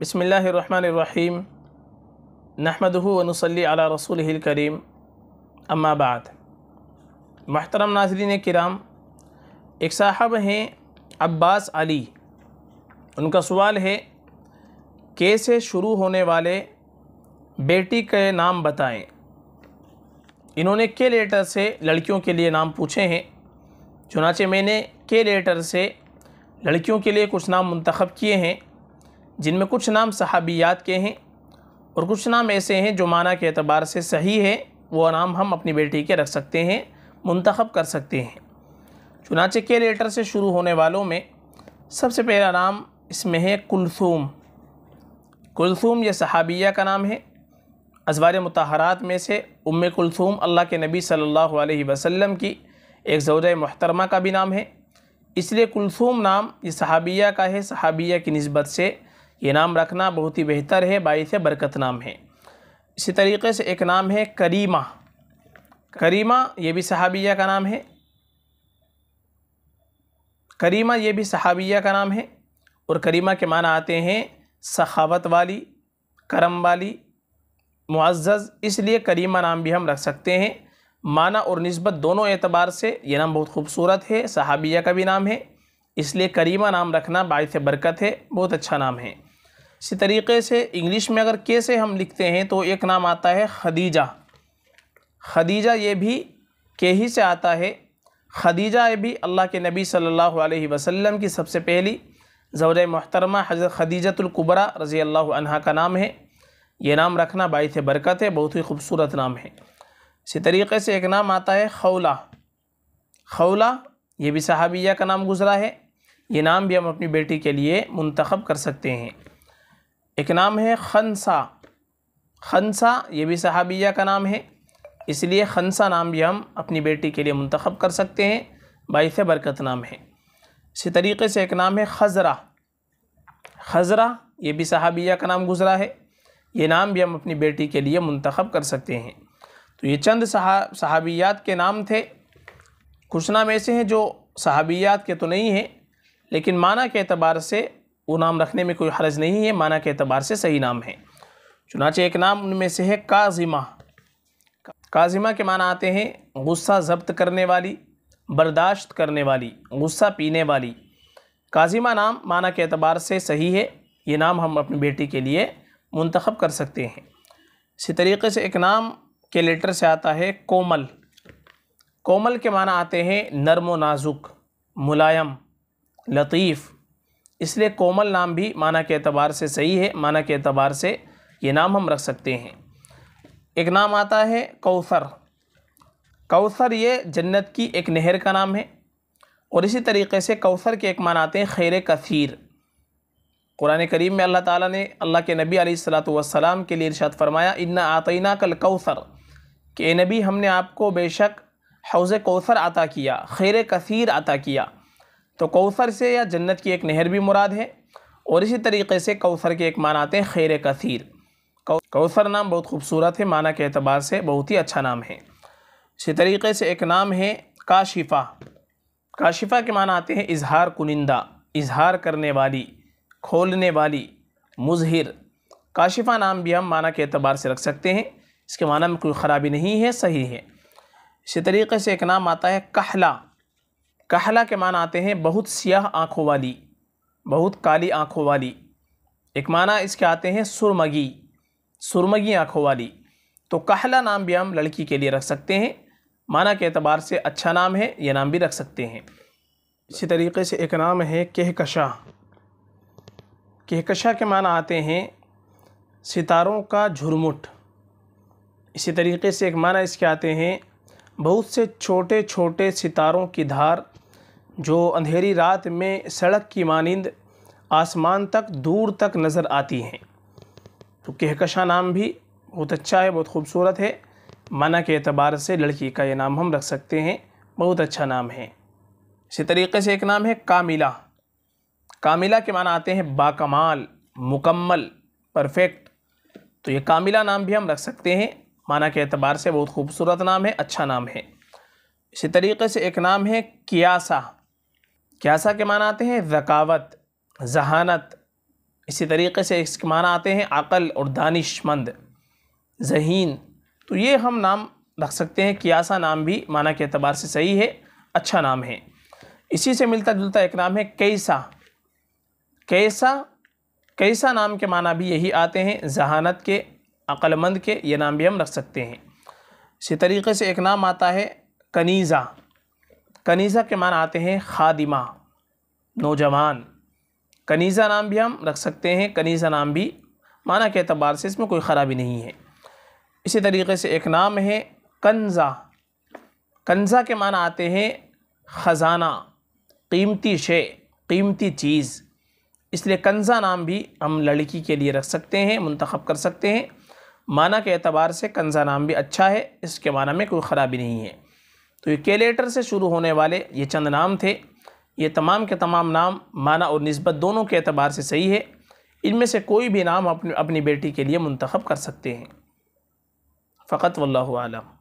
बसमीम नहमदूनसली अला रसूल करीम अम्माबाद महतरम नाजरीन कराम एक साहब हैं अब्बास अली उनका सवाल है के से शुरू होने वाले बेटी के नाम बताएं इन्होंने के लेटर से लड़कियों के लिए नाम पूछे हैं चुनाचे मैंने के लेटर से लड़कियों के लिए कुछ नाम मंतखब किए हैं जिनमें कुछ नाम सहाबियात के हैं और कुछ नाम ऐसे हैं जो माना के अतबार से सही है वो नाम हम अपनी बेटी के रख सकते हैं मुंतखब कर सकते हैं चुनाचे के लेटर से शुरू होने वालों में सबसे पहला नाम इसमें है कुलसूम कुलसूम यह सहाबिया का नाम है अजवार मतहरात में से उम कुलसूम अल्लाह के नबी सल्लल्लाहु अलैहि वसल्लम की एक जौज महतरमा का भी नाम है इसलिए कुलसूम नाम ये सहाबिया का है सहाबिया की नस्बत से ये नाम रखना बहुत ही बेहतर है से बरकत नाम है इसी तरीके से एक नाम है करीमा करीमा ये भी सहाबिया का नाम है करीमा ये भी सहाबिया का नाम है और करीमा के माना आते हैं सखावत वाली करम वाली मुआज़ इसलिए करीमा नाम भी हम रख सकते हैं माना और नस्बत दोनों एतबार से ये नाम बहुत खूबसूरत है सहाबिया का भी नाम है इसलिए करीमा नाम रखना से बरकत है बहुत अच्छा नाम है इसी तरीके से इंग्लिश में अगर के से हम लिखते हैं तो एक नाम आता है खदीजा खदीजा ये भी के ही से आता है खदीजा ये भी अल्लाह के नबी सल्लल्लाहु अलैहि वसल्लम की सबसे पहली ज़वर महतरमा हज़रत खदीजतुल्कुबरा रज़ी अल्लाह का नाम है ये नाम रखना बायत बरकत है बहुत ही खूबसूरत नाम है इसी तरीके से एक नाम आता है खौला खौला ये भी सहाबिया का नाम गुज़रा है ये नाम भी हम अपनी बेटी के लिए मुंतखब कर सकते हैं एक नाम है खनसा खनसा ये भी सहाबिया का नाम है इसलिए खनसा नाम भी हम अपनी बेटी के लिए मंतखब कर सकते हैं बाईस बरकत नाम है इसी तरीके से एक नाम है खजरा खजरा ये भी सहाबिया का नाम गुज़रा है ये नाम भी हम अपनी बेटी के लिए मंतखब कर सकते हैं तो ये चंद सहाबियात के नाम थे कुछ नाम ऐसे हैं जो सहाबियात के तो नहीं हैं लेकिन माना के अतबार से वो नाम रखने में कोई हरज नहीं है माना के अतबार से सही नाम है चुनाचे एक नाम उनमें से है काजिमा काजिमा के माना आते हैं गुस्सा जब्त करने वाली बर्दाश्त करने वाली गुस्सा पीने वाली काजिमा नाम माना के अतबार से सही है ये नाम हम अपनी बेटी के लिए मंतखब कर सकते हैं इसी तरीके से एक नाम के लेटर से आता है कोमल कोमल के माना आते हैं नरम नाजुक मुलायम लतीफ़ इसलिए कोमल नाम भी माना के अतबार से सही है माना के अतबार से ये नाम हम रख सकते हैं एक नाम आता है कौसर कौसर ये जन्नत की एक नहर का नाम है और इसी तरीके से कौसर के एक मान आते हैं खैर कसीर कुरान करीम में अल्लाह ताला ने अल्लाह के नबी सलाम के लिए इरशाद फरमाया इन्ना आतना कल कौसर के नबी हमने आपको बेशक हौज़ कौसर अता किया खैर कसीर अता किया तो कौसर से या जन्नत की एक नहर भी मुराद है और इसी तरीके से कौसर के एक मान आते हैं खैर कसीर कौसर नाम बहुत खूबसूरत है माना के अतबार से बहुत ही अच्छा नाम है इसी तरीके से एक नाम है काशिफ़ा काशिफ़ा के माना आते हैं इजहार कुनिंदा इजहार करने वाली खोलने वाली मुजहिर काशिफ़ा नाम भी हम माना के अतबार से रख सकते हैं इसके माना में कोई ख़राबी नहीं है सही है इसी तरीके से एक नाम आता है कहला कहला के मान आते हैं बहुत सियाह आँखों वाली बहुत काली आँखों वाली एक माना इसके आते हैं सुरमगी सुरमगी आँखों वाली तो कहला नाम भी हम लड़की के लिए रख सकते हैं माना के अतबार से अच्छा नाम है यह नाम भी रख सकते हैं इसी तरीके से एक नाम है कहकशा कहकशा के माना आते हैं सितारों का झुरमुट इसी तरीके से एक माना इसके आते हैं बहुत से छोटे छोटे सितारों की धार जो अंधेरी रात में सड़क की मानंद आसमान तक दूर तक नज़र आती हैं तो कहकशा नाम भी बहुत अच्छा है बहुत खूबसूरत है माना के अतबार से लड़की का ये नाम हम रख सकते हैं बहुत अच्छा नाम है इसी तरीके से एक नाम है कामिला कामिला के माना आते हैं बाकमाल मुकम्मल परफेक्ट तो ये कामिला नाम भी हम रख सकते हैं माना के अतबार से बहुत खूबसूरत नाम है अच्छा नाम है इसी तरीके से एक नाम है कियासा क्यासा के माना आते हैं ज़कावत जहानत इसी तरीके से इसके माना आते हैं अक़ल और दानिशमंद जहीन तो ये हम नाम रख सकते हैं कियासा नाम भी माना के अतबार से सही है अच्छा नाम है इसी से मिलता जुलता एक नाम है कैसा कैसा कैसा नाम के माना भी यही आते हैं जहानत के अक्लमंद के ये नाम भी हम रख सकते हैं इसी तरीके से एक नाम आता है कनीज़ा कनीज़ा के मान आते हैं खादिमा नौजवान कनीज़ा नाम भी हम रख सकते हैं कनीज़ा नाम भी माना के अतबार से इसमें कोई ख़राबी नहीं है इसी तरीके से एक नाम है कंज़ा कंज़ा के मान आते हैं ख़जाना कीमती शे कीमती चीज़ इसलिए कंज़ा नाम भी हम लड़की के लिए रख सकते हैं मंतखब कर सकते हैं माना के अतबार से कंज़ा नाम भी अच्छा है इसके माना में कोई ख़राबी नहीं है तो ये के से शुरू होने वाले ये चंद नाम थे ये तमाम के तमाम नाम माना और नस्बत दोनों के अतबार से सही है इनमें से कोई भी नाम अपनी अपनी बेटी के लिए मंतखब कर सकते हैं फ़कत वल्लम